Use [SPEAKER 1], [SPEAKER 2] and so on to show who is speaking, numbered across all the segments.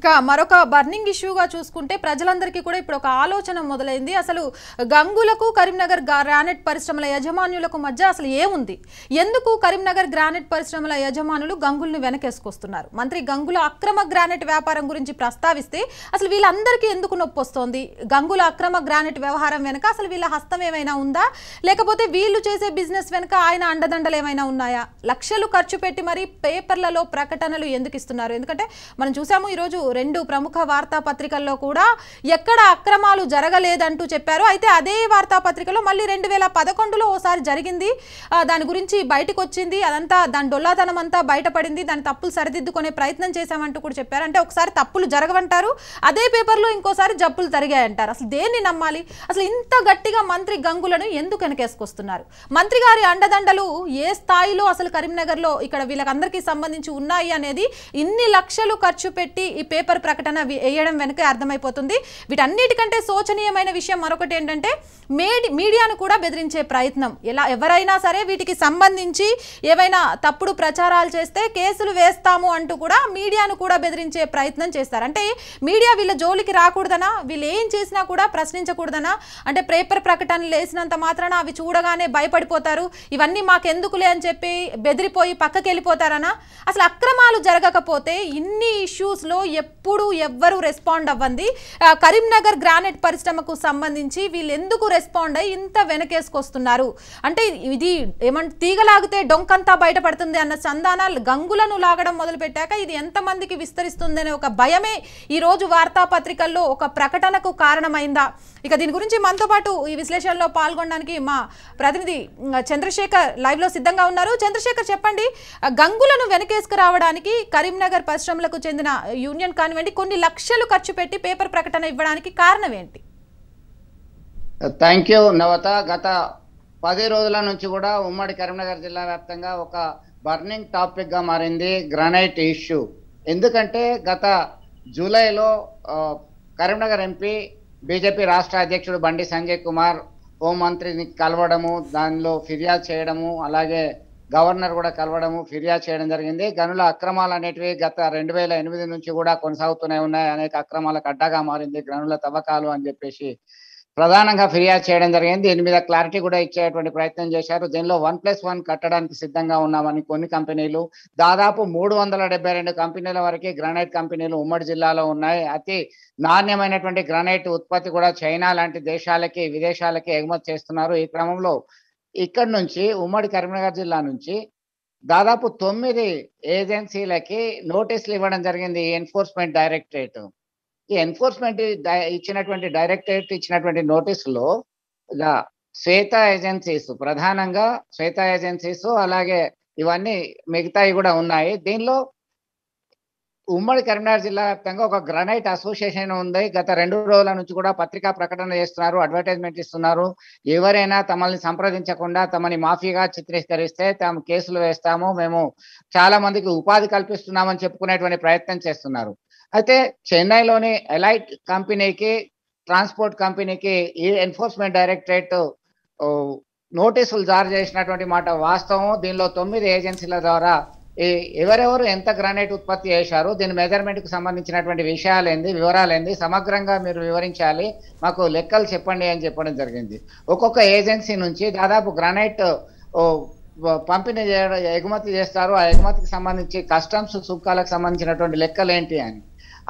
[SPEAKER 1] ఇక మరొక బర్నింగ్ ఇష్యూగా చూసుకుంటే ప్రజలందరికీ కూడా ఇప్పుడు ఒక ఆలోచన మొదలైంది అసలు గంగులకు కరీంనగర్ గ్రానైట్ పరిశ్రమల యజమానులకు మధ్య అసలు ఏముంది ఎందుకు కరీంనగర్ గ్రానైట్ పరిశ్రమల యజమానులు గంగులను వెనకేసుకొస్తున్నారు మంత్రి గంగుల అక్రమ గ్రానైట్ వ్యాపారం గురించి ప్రస్తావిస్తే అసలు వీళ్ళందరికీ ఎందుకు నొప్పి వస్తోంది గంగుల అక్రమ గ్రానైట్ వ్యవహారం వెనక అసలు వీళ్ళ హస్తం ఏమైనా ఉందా లేకపోతే వీళ్ళు చేసే బిజినెస్ వెనక ఆయన అండదండలు ఏమైనా ఉన్నాయా లక్షలు ఖర్చు పెట్టి మరి పేపర్లలో ప్రకటనలు ఎందుకు ఇస్తున్నారు ఎందుకంటే మనం చూసాము ఈరోజు రెండు ప్రముఖ వార్తాపత్రికల్లో కూడా ఎక్కడ అక్రమాలు జరగలేదంటూ చెప్పారు అయితే అదే వార్తాపత్రికలో మళ్ళీ రెండు వేల పదకొండులో ఓసారి జరిగింది దాని గురించి బయటకు వచ్చింది అదంతా దాని డొల్లాతనం అంతా బయటపడింది దాని తప్పులు సరిదిద్దుకునే ప్రయత్నం చేశామంటూ కూడా చెప్పారు అంటే ఒకసారి తప్పులు జరగవంటారు అదే పేపర్లో ఇంకోసారి జబ్బులు జరిగాయంటారు అసలు దేన్ని నమ్మాలి అసలు ఇంత గట్టిగా మంత్రి గంగులను ఎందుకు వెనకేసుకొస్తున్నారు మంత్రి గారి అండదండలు ఏ స్థాయిలో అసలు కరీంనగర్లో ఇక్కడ వీళ్ళకందరికీ సంబంధించి ఉన్నాయి అనేది ఇన్ని లక్షలు ఖర్చు పెట్టి పేపర్ ప్రకటన వేయడం వెనుక అర్థమైపోతుంది వీటన్నిటికంటే శోచనీయమైన విషయం మరొకటి ఏంటంటే మీడియాను కూడా బెదిరించే ప్రయత్నం ఎలా ఎవరైనా సరే వీటికి సంబంధించి ఏవైనా తప్పుడు ప్రచారాలు చేస్తే కేసులు వేస్తాము అంటూ కూడా మీడియాను కూడా బెదిరించే ప్రయత్నం చేస్తారు అంటే మీడియా వీళ్ళ జోలికి రాకూడదనా వీళ్ళు ఏం చేసినా కూడా ప్రశ్నించకూడదనా అంటే పేపర్ ప్రకటనలు వేసినంత మాత్రాన అవి చూడగానే భయపడిపోతారు ఇవన్నీ మాకెందుకులే అని చెప్పి బెదిరిపోయి పక్కకి వెళ్ళిపోతారనా అసలు అక్రమాలు జరగకపోతే ఇన్ని ఇష్యూస్లో ఎప్పుడు ఎవ్వరు రెస్పాండ్ అవ్వండి కరీంనగర్ గ్రానైట్ పరిశ్రమకు సంబంధించి వీళ్ళు ఎందుకు రెస్పాండ్ అయ్యి ఇంత వెనకేసుకొస్తున్నారు అంటే ఇది ఏమంటే తీగలాగితే డొంకంతా బయటపడుతుంది అన్న చందానాలు గంగులను లాగడం మొదలుపెట్టాక ఇది ఎంతమందికి విస్తరిస్తుందనే ఒక భయమే ఈరోజు వార్తాపత్రికల్లో ఒక ప్రకటనకు కారణమైందా ఇక దీని గురించి మనతో పాటు ఈ విశ్లేషణలో పాల్గొనడానికి మా ప్రతినిధి చంద్రశేఖర్ లైవ్లో సిద్ధంగా ఉన్నారు చంద్రశేఖర్ చెప్పండి గంగులను వెనకేసుకురావడానికి కరీంనగర్ పరిశ్రమలకు చెందిన యూనియన్ యూనియన్ కానివ్వండి కొన్ని లక్షలు ఖర్చు పెట్టి పేపర్ ప్రకటన ఇవ్వడానికి కారణం ఏంటి
[SPEAKER 2] థ్యాంక్ యూ నవత గత
[SPEAKER 1] పది రోజుల నుంచి కూడా ఉమ్మడి కరీంనగర్ జిల్లా వ్యాప్తంగా
[SPEAKER 2] ఒక బర్నింగ్ టాపిక్గా మారింది గ్రానైట్ ఇష్యూ ఎందుకంటే గత జూలైలో కరీంనగర్ ఎంపీ బీజేపీ రాష్ట్ర అధ్యక్షుడు బండి సంజయ్ కుమార్ హోంమంత్రిని కలవడము దానిలో ఫిర్యాదు చేయడము అలాగే గవర్నర్ కూడా కలవడము ఫిర్యాదు చేయడం జరిగింది గనుల అక్రమాలు అనేటివి గత రెండు వేల ఎనిమిది నుంచి కూడా కొనసాగుతూనే ఉన్నాయి అనేక అక్రమాలకు అడ్డాగా మారింది గనుల తవ్వకాలు అని చెప్పేసి ప్రధానంగా ఫిర్యాదు చేయడం జరిగింది దీని మీద క్లారిటీ కూడా ఇచ్చేటువంటి ప్రయత్నం చేశారు దీనిలో వన్ ప్లస్ వన్ కట్టడానికి సిద్ధంగా ఉన్నామని కొన్ని కంపెనీలు దాదాపు మూడు వందల డెబ్బై రెండు కంపెనీల వరకు గ్రానైట్ కంపెనీలు ఉమ్మడి జిల్లాలో ఉన్నాయి అతి నాణ్యమైనటువంటి గ్రానైట్ ఉత్పత్తి కూడా చైనా లాంటి దేశాలకి విదేశాలకి ఎగుమతి చేస్తున్నారు ఈ క్రమంలో ఇక్కడ నుంచి ఉమ్మడి కరీంనగర్ జిల్లా నుంచి దాదాపు తొమ్మిది ఏజెన్సీలకి నోటీసులు ఇవ్వడం జరిగింది ఎన్ఫోర్స్మెంట్ డైరెక్టరేట్ ఈ ఎన్ఫోర్స్మెంట్ ఇచ్చినటువంటి డైరెక్టరేట్ ఇచ్చినటువంటి నోటీసులో శ్వేత ఏజెన్సీస్ ప్రధానంగా శ్వేత ఏజెన్సీస్ అలాగే ఇవన్నీ మిగతాయి కూడా ఉన్నాయి దీనిలో ఉమ్మడి కరీంనగర్ జిల్లా వ్యాప్తంగా ఒక గ్రనైట్ అసోసియేషన్ ఉంది గత రెండు రోజుల నుంచి కూడా పత్రికా ప్రకటన చేస్తున్నారు అడ్వర్టైజ్మెంట్ ఇస్తున్నారు ఎవరైనా తమల్ని సంప్రదించకుండా తమని మాఫీగా చిత్రీకరిస్తే తాము కేసులు వేస్తాము మేము చాలా మందికి ఉపాధి కల్పిస్తున్నామని చెప్పుకునేటువంటి ప్రయత్నం చేస్తున్నారు అయితే చెన్నైలోని ఎలైట్ కంపెనీకి ట్రాన్స్పోర్ట్ కంపెనీకి ఈ ఎన్ఫోర్స్మెంట్ డైరెక్టరేట్ నోటీసులు జారీ చేసినటువంటి మాట వాస్తవం దీనిలో తొమ్మిది ఏజెన్సీల ద్వారా ఎవరెవరు ఎంత గ్రానైట్ ఉత్పత్తి చేశారు దీని మెజర్మెంట్కి సంబంధించినటువంటి విషయాలు ఏంది వివరాలు ఏంది సమగ్రంగా మీరు వివరించాలి మాకు లెక్కలు చెప్పండి అని చెప్పడం జరిగింది ఒక్కొక్క ఏజెన్సీ నుంచి దాదాపు గ్రానైట్ పంపిణీ చేయడం ఎగుమతి చేస్తారు ఆ ఎగుమతికి సంబంధించి కస్టమ్స్ సుంకాలకు సంబంధించినటువంటి లెక్కలు ఏంటి అని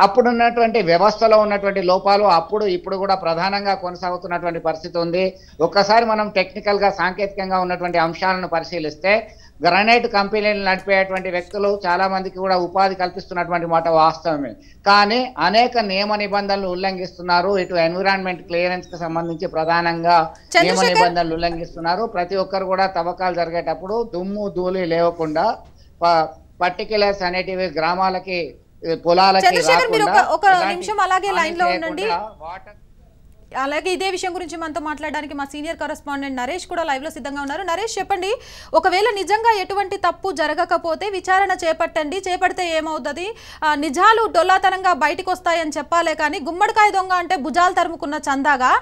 [SPEAKER 2] అప్పుడున్నటువంటి వ్యవస్థలో ఉన్నటువంటి లోపాలు అప్పుడు ఇప్పుడు కూడా ప్రధానంగా కొనసాగుతున్నటువంటి పరిస్థితి ఉంది ఒక్కసారి మనం టెక్నికల్గా సాంకేతికంగా ఉన్నటువంటి అంశాలను పరిశీలిస్తే గ్రానైట్ కంపెనీలు నడిపేటువంటి వ్యక్తులు చాలా మందికి కూడా ఉపాధి కల్పిస్తున్నటువంటి మాట వాస్తవమే కానీ అనేక నియమ నిబంధనలు ఉల్లంఘిస్తున్నారు ఇటు ఎన్విరాన్మెంట్ క్లియరెన్స్ కి సంబంధించి ప్రధానంగా నియమ నిబంధనలు ఉల్లంఘిస్తున్నారు ప్రతి ఒక్కరు కూడా తవ్వకాలు జరిగేటప్పుడు దుమ్ము ధూళి లేవకుండా పర్టిక్యులర్స్ అనేటివి గ్రామాలకి పొలాలకి ఒక నిమిషం అలాగే లైన్ లో ఉండండి
[SPEAKER 1] వాటర్ అలాగే ఇదే విషయం గురించి మనతో మాట్లాడడానికి మా సీనియర్ కరెస్పాండెంట్ నరేష్ కూడా లైవ్లో సిద్ధంగా ఉన్నారు నరేష్ చెప్పండి ఒకవేళ నిజంగా ఎటువంటి తప్పు జరగకపోతే విచారణ చేపట్టండి చేపడితే ఏమవుతుంది నిజాలు డొల్లాతనంగా బయటకు వస్తాయని చెప్పాలే కానీ గుమ్మడికాయ దొంగ అంటే భుజాలు తరుముకున్న చందాగా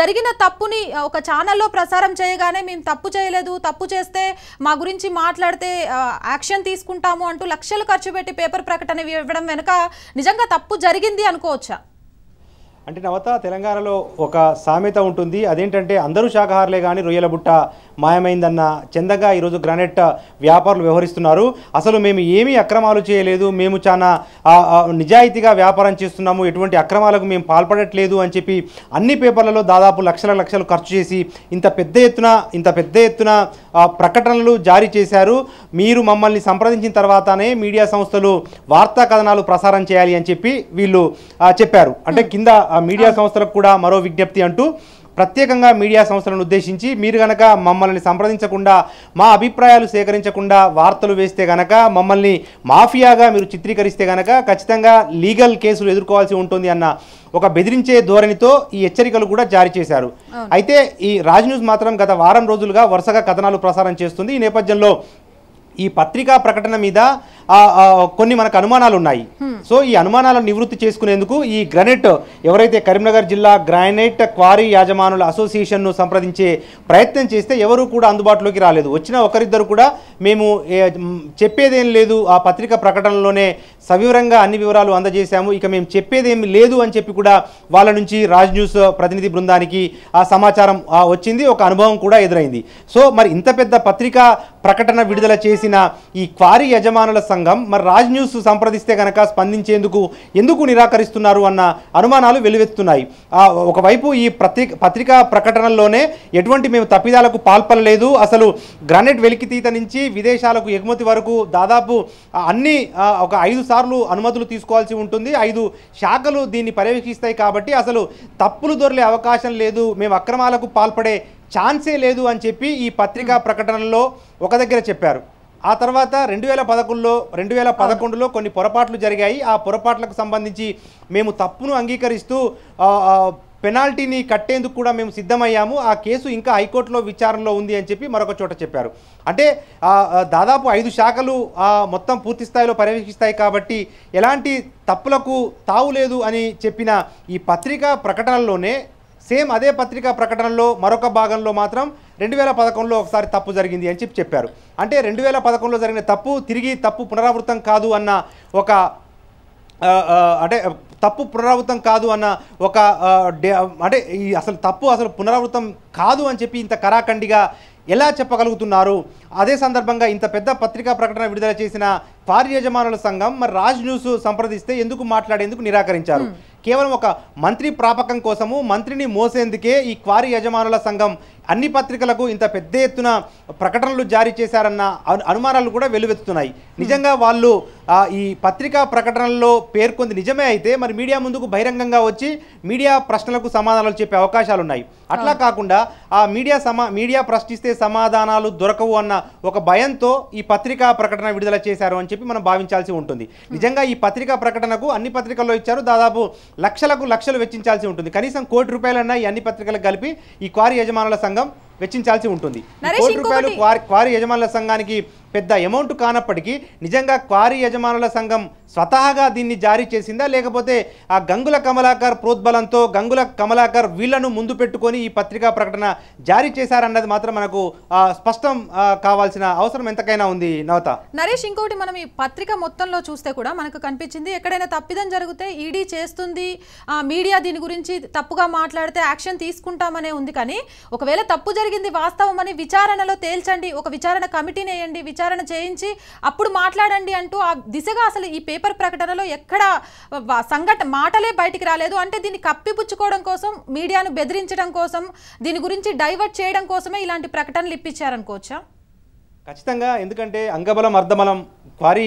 [SPEAKER 1] జరిగిన తప్పుని ఒక ఛానల్లో ప్రసారం చేయగానే మేము తప్పు చేయలేదు తప్పు చేస్తే మా గురించి మాట్లాడితే యాక్షన్ తీసుకుంటాము అంటూ లక్షలు ఖర్చు పెట్టి పేపర్ ప్రకటన ఇవ్వడం వెనుక నిజంగా తప్పు జరిగింది అనుకోవచ్చా
[SPEAKER 3] అంటే నవత తెలంగాణలో ఒక సామెత ఉంటుంది అదేంటంటే అందరూ శాఖాహారులే కానీ రొయ్యల బుట్ట మాయమైందన్న చందగా ఈరోజు గ్రానైట్ వ్యాపారులు వ్యవహరిస్తున్నారు అసలు మేము ఏమీ అక్రమాలు చేయలేదు మేము చాలా నిజాయితీగా వ్యాపారం చేస్తున్నాము ఎటువంటి అక్రమాలకు మేము పాల్పడట్లేదు అని చెప్పి అన్ని పేపర్లలో దాదాపు లక్షల లక్షలు ఖర్చు చేసి ఇంత పెద్ద ఎత్తున ఇంత పెద్ద ఎత్తున ప్రకటనలు జారీ చేశారు మీరు మమ్మల్ని సంప్రదించిన తర్వాతనే మీడియా సంస్థలు వార్తా కథనాలు ప్రసారం చేయాలి అని చెప్పి వీళ్ళు చెప్పారు అంటే hmm. కింద మీడియా సంస్థలకు కూడా మరో విజ్ఞప్తి అంటూ ప్రత్యేకంగా మీడియా సంస్థలను ఉద్దేశించి మీరు గనక మమ్మల్ని సంప్రదించకుండా మా అభిప్రాయాలు సేకరించకుండా వార్తలు వేస్తే గనక మమ్మల్ని మాఫియాగా మీరు చిత్రీకరిస్తే గనక ఖచ్చితంగా లీగల్ కేసులు ఎదుర్కోవాల్సి ఉంటుంది అన్న ఒక బెదిరించే ధోరణితో ఈ హెచ్చరికలు కూడా జారీ చేశారు అయితే ఈ రాజ్ న్యూస్ మాత్రం గత వారం రోజులుగా వరుసగా కథనాలు ప్రసారం చేస్తుంది ఈ నేపథ్యంలో ఈ పత్రికా ప్రకటన మీద కొన్ని మనకు అనుమానాలు ఉన్నాయి సో ఈ అనుమానాలను నివృత్తి చేసుకునేందుకు ఈ గ్రనైట్ ఎవరైతే కరీంనగర్ జిల్లా గ్రానైట్ క్వారీ యాజమానుల అసోసియేషన్ను సంప్రదించే ప్రయత్నం చేస్తే ఎవరు కూడా అందుబాటులోకి రాలేదు వచ్చిన ఒకరిద్దరు కూడా మేము చెప్పేదేం లేదు ఆ పత్రిక ప్రకటనలోనే సవివరంగా అన్ని వివరాలు అందజేశాము ఇక మేము చెప్పేదేమి లేదు అని చెప్పి కూడా వాళ్ళ నుంచి రాజ్ న్యూస్ ప్రతినిధి బృందానికి ఆ సమాచారం వచ్చింది ఒక అనుభవం కూడా ఎదురైంది సో మరి ఇంత పెద్ద పత్రికా ప్రకటన విడుదల చేసి చేసిన ఈ క్వారీ యజమానుల సంఘం మరి రాజ్ న్యూస్ సంప్రదిస్తే కనుక స్పందించేందుకు ఎందుకు నిరాకరిస్తున్నారు అన్న అనుమానాలు వెలువెత్తున్నాయి ఒకవైపు ఈ పత్రిక పత్రికా ప్రకటనల్లోనే ఎటువంటి మేము తప్పిదాలకు పాల్పడలేదు అసలు గ్రానైట్ వెలికితీత నుంచి విదేశాలకు ఎగుమతి వరకు దాదాపు అన్ని ఒక ఐదు సార్లు అనుమతులు తీసుకోవాల్సి ఉంటుంది ఐదు శాఖలు దీన్ని పర్యవేక్షిస్తాయి కాబట్టి అసలు తప్పులు దొరలే అవకాశం లేదు మేము అక్రమాలకు పాల్పడే ఛాన్సే లేదు అని చెప్పి ఈ పత్రికా ప్రకటనలో ఒక దగ్గర చెప్పారు ఆ తర్వాత రెండు వేల పదకొండులో రెండు వేల పదకొండులో కొన్ని పొరపాట్లు జరిగాయి ఆ పొరపాట్లకు సంబంధించి మేము తప్పును అంగీకరిస్తూ పెనాల్టీని కట్టేందుకు కూడా మేము సిద్ధమయ్యాము ఆ కేసు ఇంకా హైకోర్టులో విచారణలో ఉంది అని చెప్పి మరొక చోట చెప్పారు అంటే దాదాపు ఐదు శాఖలు మొత్తం పూర్తి స్థాయిలో పర్యవేక్షిస్తాయి కాబట్టి ఎలాంటి తప్పులకు తావు లేదు అని చెప్పిన ఈ పత్రికా ప్రకటనలోనే సేమ్ అదే పత్రికా ప్రకటనలో మరొక భాగంలో మాత్రం రెండు వేల పదకొండులో ఒకసారి తప్పు జరిగింది అని చెప్పి చెప్పారు అంటే రెండు వేల పదకొండులో జరిగిన తప్పు తిరిగి తప్పు పునరావృతం కాదు అన్న ఒక అంటే తప్పు పునరావృతం కాదు అన్న ఒక అంటే ఈ అసలు తప్పు అసలు పునరావృతం కాదు అని చెప్పి ఇంత కరాఖండిగా ఎలా చెప్పగలుగుతున్నారు అదే సందర్భంగా ఇంత పెద్ద పత్రికా ప్రకటన విడుదల చేసిన వారి యజమానుల సంఘం మరి రాజ్ న్యూస్ సంప్రదిస్తే ఎందుకు మాట్లాడేందుకు నిరాకరించారు కేవలం ఒక మంత్రి ప్రాపకం కోసము మంత్రిని మోసేందుకే ఈ క్వారీ యజమానుల సంఘం అన్ని పత్రికలకు ఇంత పెద్ద ఎత్తున ప్రకటనలు జారీ చేశారన్న అనుమానాలు కూడా వెలువెత్తుతున్నాయి నిజంగా వాళ్ళు ఈ పత్రికా ప్రకటనల్లో పేర్కొంది నిజమే అయితే మరి మీడియా ముందుకు బహిరంగంగా వచ్చి మీడియా ప్రశ్నలకు సమాధానాలు చెప్పే అవకాశాలు ఉన్నాయి అట్లా కాకుండా ఆ మీడియా సమా మీడియా ప్రశ్నిస్తే సమాధానాలు దొరకవు అన్న ఒక భయంతో ఈ పత్రికా ప్రకటన విడుదల చేశారు అని చెప్పి మనం భావించాల్సి ఉంటుంది నిజంగా ఈ పత్రికా ప్రకటనకు అన్ని పత్రికల్లో ఇచ్చారు దాదాపు లక్షలకు లక్షలు వెచ్చించాల్సి ఉంటుంది కనీసం కోటి రూపాయలన్నా ఈ అన్ని పత్రికలకు కలిపి ఈ క్వారీ యజమానుల సంఘం adam వెచ్చించాల్సి ఉంటుంది కోటి రూపాయలు క్వారీ యజమానుల సంఘానికి పెద్ద అమౌంట్ కానప్పటికీ నిజంగా క్వారీ యజమానుల సంఘం స్వతహాగా దీన్ని జారీ చేసిందా లేకపోతే ఆ గంగుల కమలాకర్ ప్రోద్బలంతో గంగుల కమలాకర్ వీళ్లను ముందు పెట్టుకొని ఈ పత్రికా ప్రకటన జారీ చేశారన్నది మాత్రం మనకు స్పష్టం కావాల్సిన అవసరం ఎంతకైనా ఉంది నవత
[SPEAKER 1] నరేష్ ఇంకోటి మనం ఈ పత్రిక మొత్తంలో చూస్తే కూడా మనకు కనిపించింది ఎక్కడైనా తప్పిదం జరిగితే ఈడీ చేస్తుంది మీడియా దీని గురించి తప్పుగా మాట్లాడితే యాక్షన్ తీసుకుంటామనే ఉంది కానీ ఒకవేళ తప్పు జరిగింది జరిగింది వాస్తవమని విచారణలో తేల్చండి ఒక విచారణ కమిటీని వేయండి విచారణ చేయించి అప్పుడు మాట్లాడండి అంటూ ఆ దిశగా అసలు ఈ పేపర్ ప్రకటనలో ఎక్కడ సంఘట మాటలే బయటికి రాలేదు అంటే దీన్ని కప్పిపుచ్చుకోవడం కోసం మీడియాను బెదిరించడం కోసం దీని గురించి డైవర్ట్ చేయడం కోసమే ఇలాంటి ప్రకటనలు ఇప్పించారనుకోవచ్చా
[SPEAKER 3] ఖచ్చితంగా ఎందుకంటే అంగబలం అర్ధబలం క్వారీ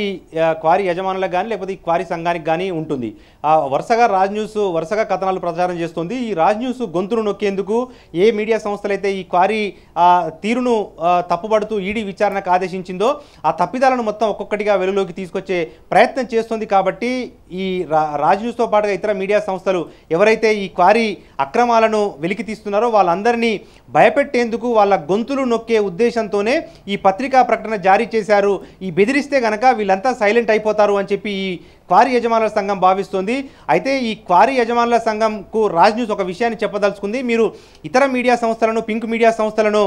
[SPEAKER 3] క్వారీ యజమానులకు కానీ లేకపోతే ఈ క్వారీ సంఘానికి కానీ ఉంటుంది ఆ వరుసగా రాజ్ న్యూస్ వరుసగా కథనాలు ప్రచారం చేస్తుంది ఈ రాజ్ న్యూస్ గొంతును నొక్కేందుకు ఏ మీడియా సంస్థలైతే ఈ క్వారీ తీరును తప్పుబడుతూ ఈడీ విచారణకు ఆదేశించిందో ఆ తప్పిదాలను మొత్తం ఒక్కొక్కటిగా వెలుగులోకి తీసుకొచ్చే ప్రయత్నం చేస్తుంది కాబట్టి ఈ రాజ్ న్యూస్తో పాటుగా ఇతర మీడియా సంస్థలు ఎవరైతే ఈ క్వారీ అక్రమాలను వెలికి తీస్తున్నారో వాళ్ళందరినీ భయపెట్టేందుకు వాళ్ళ గొంతులు నొక్కే ఉద్దేశంతోనే ఈ పత్రిక పత్రికా ప్రకటన జారీ చేశారు ఈ బెదిరిస్తే గనక వీళ్ళంతా సైలెంట్ అయిపోతారు అని చెప్పి ఈ క్వారీ యజమానుల సంఘం భావిస్తుంది అయితే ఈ క్వారీ యజమానుల సంఘంకు రాజ్ న్యూస్ ఒక విషయాన్ని చెప్పదలుచుకుంది మీరు ఇతర మీడియా సంస్థలను పింక్ మీడియా సంస్థలను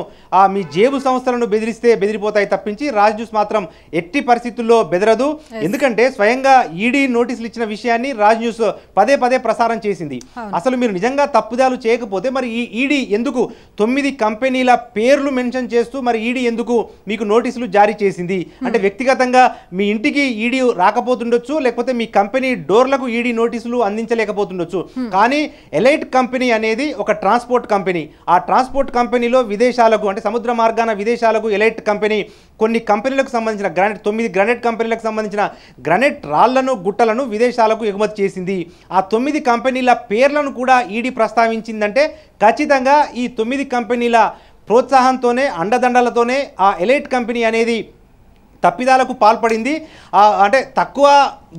[SPEAKER 3] మీ జేబు సంస్థలను బెదిరిస్తే బెదిరిపోతాయి తప్పించి రాజ్ న్యూస్ మాత్రం ఎట్టి పరిస్థితుల్లో బెదరదు ఎందుకంటే స్వయంగా ఈడీ నోటీసులు ఇచ్చిన విషయాన్ని రాజ్ న్యూస్ పదే పదే ప్రసారం చేసింది అసలు మీరు నిజంగా తప్పుదాలు చేయకపోతే మరి ఈ ఈడీ ఎందుకు తొమ్మిది కంపెనీల పేర్లు మెన్షన్ చేస్తూ మరి ఈడీ ఎందుకు మీకు నోటీసులు జారీ చేసింది అంటే hmm. వ్యక్తిగతంగా మీ ఇంటికి ఈడీ రాకపోతుండొచ్చు లేకపోతే మీ కంపెనీ డోర్లకు ఈడీ నోటీసులు అందించలేకపోతుండొచ్చు కానీ ఎలైట్ కంపెనీ అనేది ఒక ట్రాన్స్పోర్ట్ కంపెనీ ఆ ట్రాన్స్పోర్ట్ కంపెనీలో విదేశాలకు అంటే సముద్ర మార్గాన విదేశాలకు ఎలైట్ కంపెనీ కొన్ని కంపెనీలకు సంబంధించిన గ్రానైట్ తొమ్మిది గ్రానైట్ కంపెనీలకు సంబంధించిన గ్రానైట్ రాళ్లను గుట్టలను విదేశాలకు ఎగుమతి చేసింది ఆ తొమ్మిది కంపెనీల పేర్లను కూడా ఈడీ ప్రస్తావించిందంటే ఖచ్చితంగా ఈ తొమ్మిది కంపెనీల ప్రోత్సాహంతోనే అండదండలతోనే ఆ ఎలైట్ కంపెనీ అనేది తప్పిదాలకు పాల్పడింది అంటే తక్కువ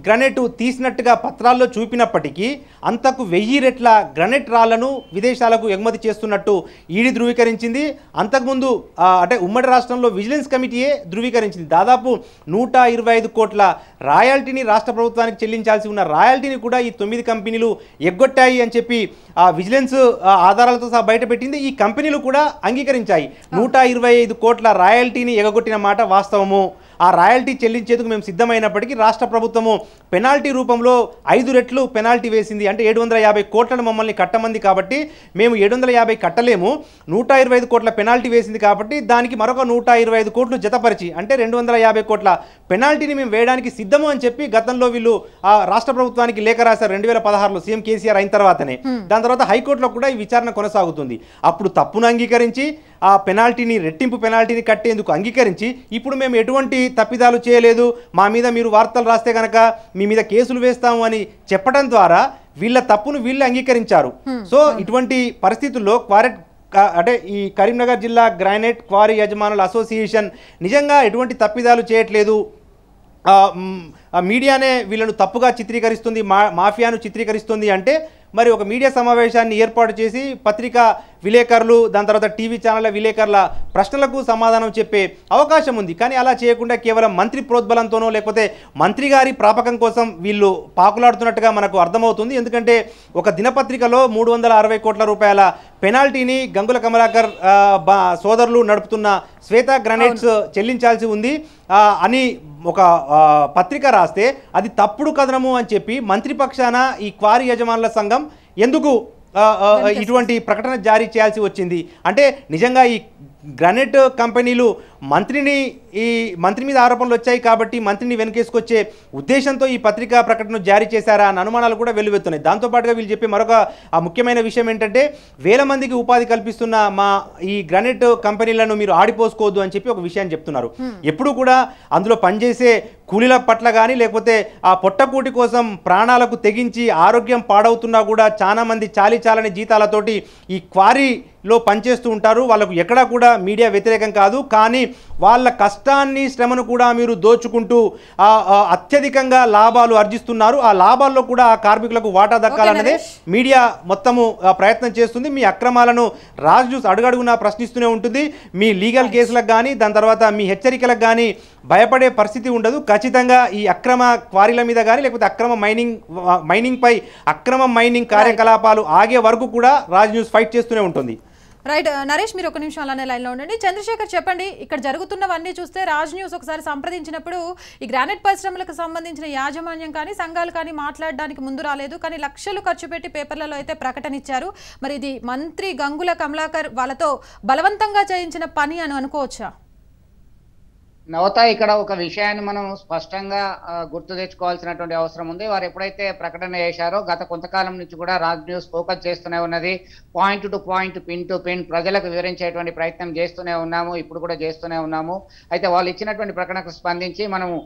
[SPEAKER 3] గ్రనెట్ తీసినట్టుగా పత్రాల్లో చూపినప్పటికీ అంతకు వెయ్యి రెట్ల గ్రనెట్ రాళ్లను విదేశాలకు ఎగుమతి చేస్తున్నట్టు ఈడీ ధృవీకరించింది అంతకుముందు అంటే ఉమ్మడి రాష్ట్రంలో విజిలెన్స్ కమిటీయే ధృవీకరించింది దాదాపు నూట ఇరవై ఐదు కోట్ల రాయల్టీని రాష్ట్ర ప్రభుత్వానికి చెల్లించాల్సి ఉన్న రాయల్టీని కూడా ఈ తొమ్మిది కంపెనీలు ఎగ్గొట్టాయి అని చెప్పి ఆ విజిలెన్స్ ఆధారాలతో సహా బయటపెట్టింది ఈ కంపెనీలు కూడా అంగీకరించాయి నూట ఇరవై ఐదు కోట్ల రాయల్టీని ఎగగొట్టిన మాట వాస్తవము ఆ రాయల్టీ చెల్లించేందుకు మేము సిద్ధమైనప్పటికీ రాష్ట్ర ప్రభుత్వము పెనాల్టీ రూపంలో ఐదు రెట్లు పెనాల్టీ వేసింది అంటే ఏడు వందల యాభై కోట్లను మమ్మల్ని కట్టమంది కాబట్టి మేము ఏడు వందల యాభై కట్టలేము నూట ఇరవై ఐదు కోట్ల పెనాల్టీ వేసింది కాబట్టి దానికి మరొక నూట ఇరవై ఐదు కోట్లు జతపరిచి అంటే రెండు వందల యాభై కోట్ల పెనాల్టీని మేము వేయడానికి సిద్ధము అని చెప్పి గతంలో వీళ్ళు ఆ రాష్ట్ర ప్రభుత్వానికి లేఖ రాశారు రెండు వేల పదహారులో సీఎం కేసీఆర్ అయిన తర్వాతనే దాని తర్వాత హైకోర్టులో కూడా ఈ విచారణ కొనసాగుతుంది అప్పుడు తప్పును అంగీకరించి ఆ పెనాల్టీని రెట్టింపు పెనాల్టీని కట్టేందుకు అంగీకరించి ఇప్పుడు మేము ఎటువంటి తప్పిదాలు చేయలేదు మా మీద మీరు వార్తలు రాస్తే కనుక మీ మీద కేసులు వేస్తాము అని చెప్పడం ద్వారా వీళ్ళ తప్పును వీళ్ళు అంగీకరించారు సో ఇటువంటి పరిస్థితుల్లో క్వారెట్ అంటే ఈ కరీంనగర్ జిల్లా గ్రానైట్ క్వారీ యజమానుల అసోసియేషన్ నిజంగా ఎటువంటి తప్పిదాలు చేయట్లేదు మీడియానే వీళ్ళను తప్పుగా చిత్రీకరిస్తుంది మా మాఫియాను చిత్రీకరిస్తుంది అంటే మరి ఒక మీడియా సమావేశాన్ని ఏర్పాటు చేసి పత్రికా విలేకరులు దాని తర్వాత టీవీ ఛానళ్ల విలేకరుల ప్రశ్నలకు సమాధానం చెప్పే అవకాశం ఉంది కానీ అలా చేయకుండా కేవలం మంత్రి ప్రోద్బలంతోనో లేకపోతే మంత్రి గారి ప్రాపకం కోసం వీళ్ళు పాకులాడుతున్నట్టుగా మనకు అర్థమవుతుంది ఎందుకంటే ఒక దినపత్రికలో మూడు వందల అరవై కోట్ల రూపాయల పెనాల్టీని గంగుల కమలాకర్ సోదరులు నడుపుతున్న శ్వేత గ్రానైట్స్ చెల్లించాల్సి ఉంది అని ఒక పత్రిక రాస్తే అది తప్పుడు కథనము అని చెప్పి మంత్రిపక్షాన ఈ క్వారీ యజమానుల సంఘం ఎందుకు ఇటువంటి ప్రకటన జారీ చేయాల్సి వచ్చింది అంటే నిజంగా ఈ గ్రానైట్ కంపెనీలు మంత్రిని ఈ మంత్రి మీద ఆరోపణలు వచ్చాయి కాబట్టి మంత్రిని వెనకేసుకొచ్చే ఉద్దేశంతో ఈ పత్రికా ప్రకటన జారీ చేశారా అని అనుమానాలు కూడా వెల్లువెత్తున్నాయి దాంతోపాటుగా వీళ్ళు చెప్పే మరొక ముఖ్యమైన విషయం ఏంటంటే వేల మందికి ఉపాధి కల్పిస్తున్న మా ఈ గ్రానైట్ కంపెనీలను మీరు ఆడిపోసుకోవద్దు అని చెప్పి ఒక విషయాన్ని చెప్తున్నారు ఎప్పుడు కూడా అందులో పనిచేసే కూలీల పట్ల కానీ లేకపోతే ఆ పొట్టకూటి కోసం ప్రాణాలకు తెగించి ఆరోగ్యం పాడవుతున్నా కూడా చాలామంది చాలి చాలని జీతాలతోటి ఈ క్వారీలో పనిచేస్తూ ఉంటారు వాళ్ళకు ఎక్కడా కూడా మీడియా వ్యతిరేకం కాదు కానీ వాళ్ళ కష్టాన్ని శ్రమను కూడా మీరు దోచుకుంటూ అత్యధికంగా లాభాలు ఆర్జిస్తున్నారు ఆ లాభాల్లో కూడా ఆ కార్మికులకు వాటా దక్కాలన్నదే మీడియా మొత్తము ప్రయత్నం చేస్తుంది మీ అక్రమాలను రాజు అడుగడుగునా ప్రశ్నిస్తూనే ఉంటుంది మీ లీగల్ కేసులకు కానీ దాని తర్వాత మీ హెచ్చరికలకు కానీ భయపడే పరిస్థితి ఉండదు ఖచ్చితంగా ఈ అక్రమ క్వారీల మీద కానీ లేకపోతే అక్రమ మైనింగ్ మైనింగ్పై అక్రమ మైనింగ్ కార్యకలాపాలు ఆగే వరకు కూడా రాజ్ న్యూస్ ఫైట్ చేస్తూనే ఉంటుంది
[SPEAKER 1] రైట్ నరేష్ మీరు ఒక నిమిషం అలానే లైన్లో ఉండండి చంద్రశేఖర్ చెప్పండి ఇక్కడ జరుగుతున్నవన్నీ చూస్తే రాజ్ న్యూస్ ఒకసారి సంప్రదించినప్పుడు ఈ గ్రానైట్ పరిశ్రమలకు సంబంధించిన యాజమాన్యం కానీ సంఘాలు కానీ మాట్లాడడానికి ముందు రాలేదు కానీ లక్షలు ఖర్చు పెట్టి పేపర్లలో అయితే ప్రకటన ఇచ్చారు మరి ఇది మంత్రి గంగుల కమలాకర్ వాళ్ళతో బలవంతంగా చేయించిన పని అని అనుకోవచ్చా
[SPEAKER 2] నవత ఇక్కడ ఒక విషయాన్ని మనం స్పష్టంగా గుర్తు తెచ్చుకోవాల్సినటువంటి అవసరం ఉంది వారు ఎప్పుడైతే ప్రకటన చేశారో గత కొంతకాలం నుంచి కూడా రాజ్ న్యూస్ ఫోకస్ చేస్తూనే ఉన్నది point to point pin to pin ప్రజలకు వివరించేటువంటి ప్రయత్నం చేస్తూనే ఉన్నాము ఇప్పుడు కూడా చేస్తూనే ఉన్నాము అయితే వాళ్ళు ఇచ్చినటువంటి ప్రకటనకు స్పందించి మనము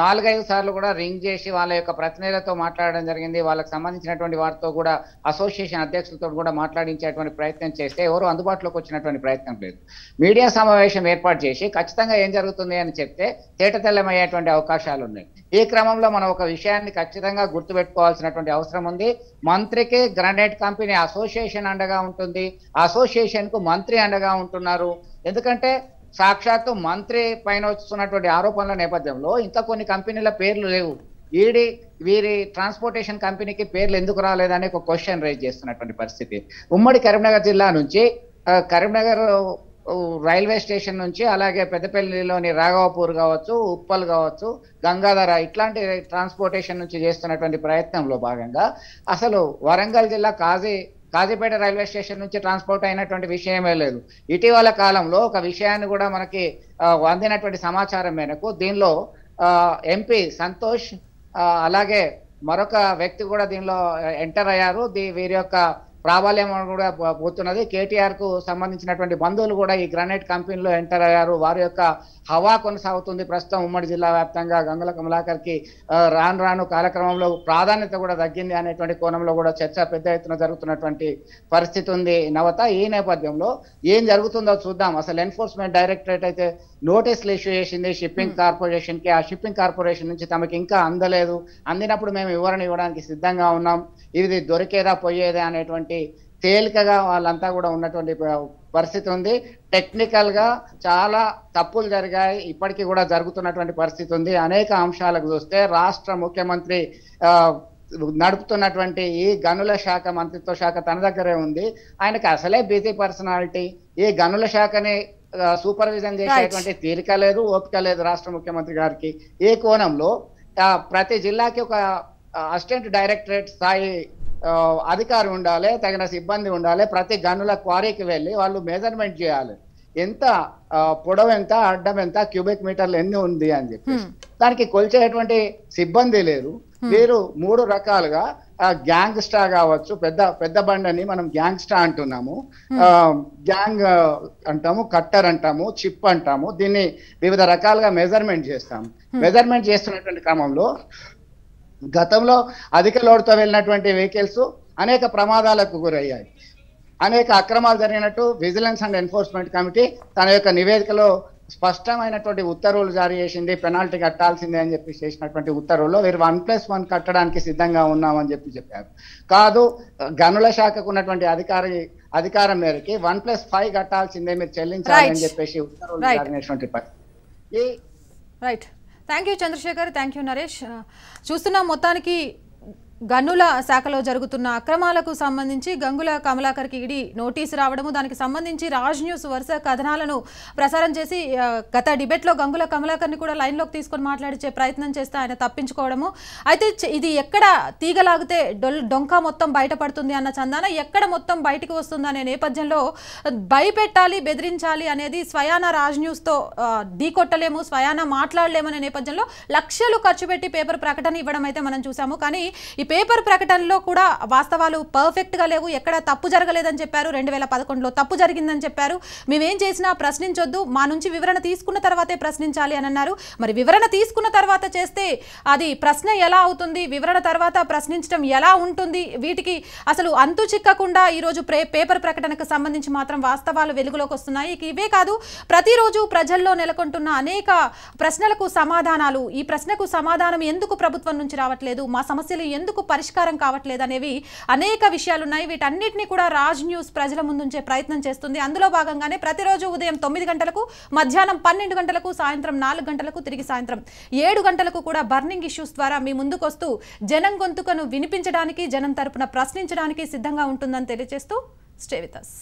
[SPEAKER 2] నాలుగైదు సార్లు కూడా రింగ్ చేసి వాళ్ళ యొక్క ప్రతినిధులతో మాట్లాడడం జరిగింది వాళ్ళకి సంబంధించినటువంటి వారితో కూడా అసోసియేషన్ అధ్యక్షులతో కూడా మాట్లాడించేటువంటి ప్రయత్నం చేస్తే ఎవరు అందుబాటులోకి వచ్చినటువంటి ప్రయత్నం లేదు మీడియా సమావేశం ఏర్పాటు చేసి ఖచ్చితంగా ఏం జరుగుతుంది అని చెప్తే తేటతెల్లమయ్యేటువంటి అవకాశాలు ఉన్నాయి ఈ క్రమంలో మనం ఒక విషయాన్ని ఖచ్చితంగా గుర్తుపెట్టుకోవాల్సినటువంటి అవసరం ఉంది మంత్రికి గ్రానైట్ కంపెనీ అసోసియేషన్ అండగా ఉంటుంది అసోసియేషన్ కు మంత్రి అండగా ఉంటున్నారు ఎందుకంటే సాక్షాత్తు మంత్రి పైన వస్తున్నటువంటి ఆరోపణల నేపథ్యంలో ఇంకా కొన్ని కంపెనీల పేర్లు లేవు ఈడి వీరి ట్రాన్స్పోర్టేషన్ కంపెనీకి పేర్లు ఎందుకు రాలేదని ఒక క్వశ్చన్ రైజ్ చేస్తున్నటువంటి పరిస్థితి ఉమ్మడి కరీంనగర్ జిల్లా నుంచి కరీంనగర్ రైల్వే స్టేషన్ నుంచి అలాగే పెద్దపల్లిలోని రాఘవపూర్ కావచ్చు ఉప్పల్ కావచ్చు గంగాధర ఇట్లాంటి ట్రాన్స్పోర్టేషన్ నుంచి చేస్తున్నటువంటి ప్రయత్నంలో భాగంగా అసలు వరంగల్ జిల్లా కాజీ కాజీపేట రైల్వే స్టేషన్ నుంచి ట్రాన్స్పోర్ట్ అయినటువంటి విషయమే లేదు ఇటీవల కాలంలో ఒక విషయాన్ని కూడా మనకి అందినటువంటి సమాచారం మేరకు దీనిలో ఎంపీ సంతోష్ అలాగే మరొక వ్యక్తి కూడా దీనిలో ఎంటర్ అయ్యారు దీ వీరి యొక్క ప్రాబల్యం కూడా పోతున్నది కేటీఆర్ కు సంబంధించినటువంటి బంధువులు కూడా ఈ గ్రానైట్ కంపెనీలో ఎంటర్ అయ్యారు వారి యొక్క హవా కొనసాగుతుంది ప్రస్తుతం ఉమ్మడి జిల్లా వ్యాప్తంగా గంగుల కమలాకర్ కి రాను రాను కాలక్రమంలో ప్రాధాన్యత కూడా తగ్గింది అనేటువంటి కోణంలో కూడా చర్చ పెద్ద ఎత్తున జరుగుతున్నటువంటి పరిస్థితి ఉంది నవత ఈ నేపథ్యంలో ఏం జరుగుతుందో చూద్దాం అసలు ఎన్ఫోర్స్మెంట్ డైరెక్టరేట్ అయితే నోటీసులు ఇష్యూ చేసింది షిప్పింగ్ కార్పొరేషన్ కి ఆ షిప్పింగ్ కార్పొరేషన్ నుంచి తమకి ఇంకా అందలేదు అందినప్పుడు మేము వివరణ ఇవ్వడానికి సిద్ధంగా ఉన్నాం ఇది దొరికేదా పోయేదా అనేటువంటి తేలికగా వాళ్ళంతా కూడా ఉన్నటువంటి పరిస్థితి ఉంది టెక్నికల్ గా చాలా తప్పులు జరిగాయి ఇప్పటికీ కూడా జరుగుతున్నటువంటి పరిస్థితి ఉంది అనేక అంశాలకు చూస్తే రాష్ట్ర ముఖ్యమంత్రి నడుపుతున్నటువంటి ఈ గనుల శాఖ మంత్రిత్వ శాఖ తన దగ్గరే ఉంది ఆయనకి అసలే బిజీ పర్సనాలిటీ ఈ గనుల శాఖని సూపర్విజన్ చేసేటువంటి తీరిక లేదు ఓపిక లేదు రాష్ట్ర ముఖ్యమంత్రి గారికి ఏ కోణంలో ప్రతి జిల్లాకి ఒక అసిస్టెంట్ డైరెక్టరేట్ స్థాయి అధికారి ఉండాలి తగిన సిబ్బంది ఉండాలి ప్రతి గనుల క్వారీకి వెళ్ళి వాళ్ళు మెజర్మెంట్ చేయాలి ఎంత పొడవు ఎంత అడ్డం ఎంత క్యూబిక్ మీటర్లు ఎన్ని ఉంది అని చెప్పి hmm. దానికి కొలిచేటువంటి సిబ్బంది లేరు hmm. వీరు మూడు రకాలుగా గ్యాంగ్ స్టా కావచ్చు పెద్ద పెద్ద బండని మనం గ్యాంగ్ స్టా అంటున్నాము గ్యాంగ్ అంటాము కట్టర్ అంటాము చిప్ అంటాము దీన్ని వివిధ రకాలుగా మెజర్మెంట్ చేస్తాం మెజర్మెంట్ చేస్తున్నటువంటి క్రమంలో గతంలో అధిక లోడ్తో వెళ్ళినటువంటి వెహికల్స్ అనేక ప్రమాదాలకు గురయ్యాయి అనేక అక్రమాలు జరిగినట్టు విజిలెన్స్ అండ్ ఎన్ఫోర్స్మెంట్ కమిటీ తన యొక్క నివేదికలో స్పష్టమైనటువంటి ఉత్తర్వులు జారీ చేసింది పెనాల్టీ కట్టాల్సిందే అని చెప్పి చేసినటువంటి ఉత్తర్వుల్లో మీరు వన్ ప్లస్ వన్ కట్టడానికి సిద్ధంగా ఉన్నామని చెప్పి చెప్పారు కాదు గనుల శాఖకు ఉన్నటువంటి అధికారి అధికారం మేరకి వన్ ప్లస్ ఫైవ్ కట్టాల్సిందే మీరు
[SPEAKER 1] చెల్లించాలి అని చెప్పేసి
[SPEAKER 2] ఉత్తర్వులు జారీ చేసినటువంటి
[SPEAKER 1] right thank you Chandrashekar thank you Naresh చూస్తున్నాం మొత్తానికి గనుల శాఖలో జరుగుతున్న అక్రమాలకు సంబంధించి గంగుల కమలాకర్కి ఈడీ నోటీసు రావడము దానికి సంబంధించి రాజ్ న్యూస్ వరుస కథనాలను ప్రసారం చేసి గత డిబేట్లో గంగుల కమలాకర్ని కూడా లైన్లోకి తీసుకొని మాట్లాడిచే ప్రయత్నం చేస్తే ఆయన తప్పించుకోవడము అయితే ఇది ఎక్కడ తీగలాగితే డొల్ డొంక మొత్తం బయటపడుతుంది అన్న చందాన ఎక్కడ మొత్తం బయటికి వస్తుంది అనే నేపథ్యంలో భయపెట్టాలి బెదిరించాలి అనేది స్వయాన రాజ్ న్యూస్తో ఢీకొట్టలేము స్వయాన మాట్లాడలేము అనే నేపథ్యంలో లక్షలు ఖర్చు పెట్టి పేపర్ ప్రకటన ఇవ్వడం అయితే మనం చూసాము కానీ పేపర్ ప్రకటనలో కూడా వాస్తవాలు పర్ఫెక్ట్గా లేవు ఎక్కడ తప్పు జరగలేదని చెప్పారు రెండు వేల పదకొండులో తప్పు జరిగిందని చెప్పారు మేమేం చేసినా ప్రశ్నించొద్దు మా నుంచి వివరణ తీసుకున్న తర్వాతే ప్రశ్నించాలి అని అన్నారు మరి వివరణ తీసుకున్న తర్వాత చేస్తే అది ప్రశ్న ఎలా అవుతుంది వివరణ తర్వాత ప్రశ్నించడం ఎలా ఉంటుంది వీటికి అసలు అంతు చిక్కకుండా ఈరోజు ప్రే పేపర్ ప్రకటనకు సంబంధించి మాత్రం వాస్తవాలు వెలుగులోకి వస్తున్నాయి ఇవే కాదు ప్రతిరోజు ప్రజల్లో నెలకొంటున్న అనేక ప్రశ్నలకు సమాధానాలు ఈ ప్రశ్నకు సమాధానం ఎందుకు ప్రభుత్వం నుంచి రావట్లేదు మా సమస్యలు ఎందుకు ఎందుకు పరిష్కారం కావట్లేదనేవి అనేక విషయాలున్నాయి వీటన్నిటిని కూడా రాజ్ న్యూస్ ప్రజల ముందుంచే ప్రయత్నం చేస్తుంది అందులో భాగంగానే ప్రతిరోజు ఉదయం తొమ్మిది గంటలకు మధ్యాహ్నం పన్నెండు గంటలకు సాయంత్రం నాలుగు గంటలకు తిరిగి సాయంత్రం ఏడు గంటలకు కూడా బర్నింగ్ ఇష్యూస్ ద్వారా మీ ముందుకొస్తూ జనం గొంతుకను వినిపించడానికి జనం తరపున ప్రశ్నించడానికి సిద్ధంగా ఉంటుందని తెలియజేస్తూ స్టేవితస్